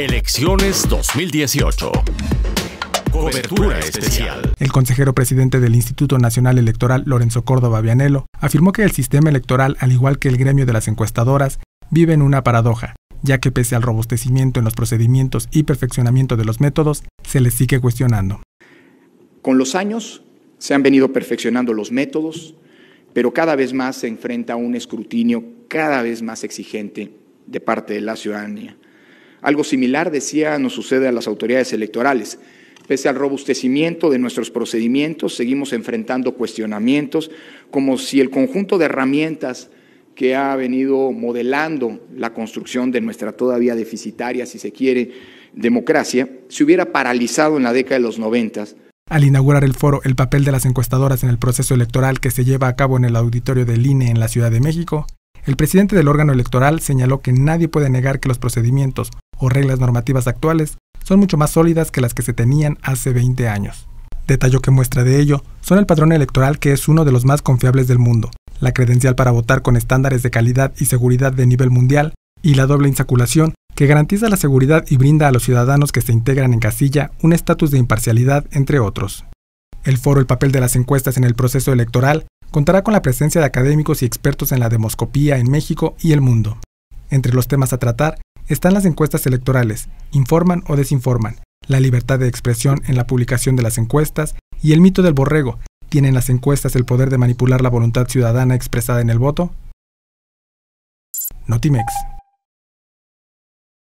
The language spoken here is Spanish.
Elecciones 2018. Cobertura especial. El consejero presidente del Instituto Nacional Electoral, Lorenzo Córdoba Vianelo, afirmó que el sistema electoral, al igual que el gremio de las encuestadoras, vive en una paradoja, ya que pese al robustecimiento en los procedimientos y perfeccionamiento de los métodos, se les sigue cuestionando. Con los años se han venido perfeccionando los métodos, pero cada vez más se enfrenta a un escrutinio cada vez más exigente de parte de la ciudadanía. Algo similar, decía, nos sucede a las autoridades electorales. Pese al robustecimiento de nuestros procedimientos, seguimos enfrentando cuestionamientos como si el conjunto de herramientas que ha venido modelando la construcción de nuestra todavía deficitaria, si se quiere, democracia, se hubiera paralizado en la década de los noventas al inaugurar el foro El papel de las encuestadoras en el proceso electoral que se lleva a cabo en el auditorio del INE en la Ciudad de México, el presidente del órgano electoral señaló que nadie puede negar que los procedimientos o reglas normativas actuales son mucho más sólidas que las que se tenían hace 20 años. Detalló que muestra de ello son el padrón electoral que es uno de los más confiables del mundo, la credencial para votar con estándares de calidad y seguridad de nivel mundial y la doble insaculación que garantiza la seguridad y brinda a los ciudadanos que se integran en casilla un estatus de imparcialidad, entre otros. El foro El papel de las encuestas en el proceso electoral contará con la presencia de académicos y expertos en la demoscopía en México y el mundo. Entre los temas a tratar están las encuestas electorales, informan o desinforman, la libertad de expresión en la publicación de las encuestas y el mito del borrego, ¿tienen las encuestas el poder de manipular la voluntad ciudadana expresada en el voto? Notimex,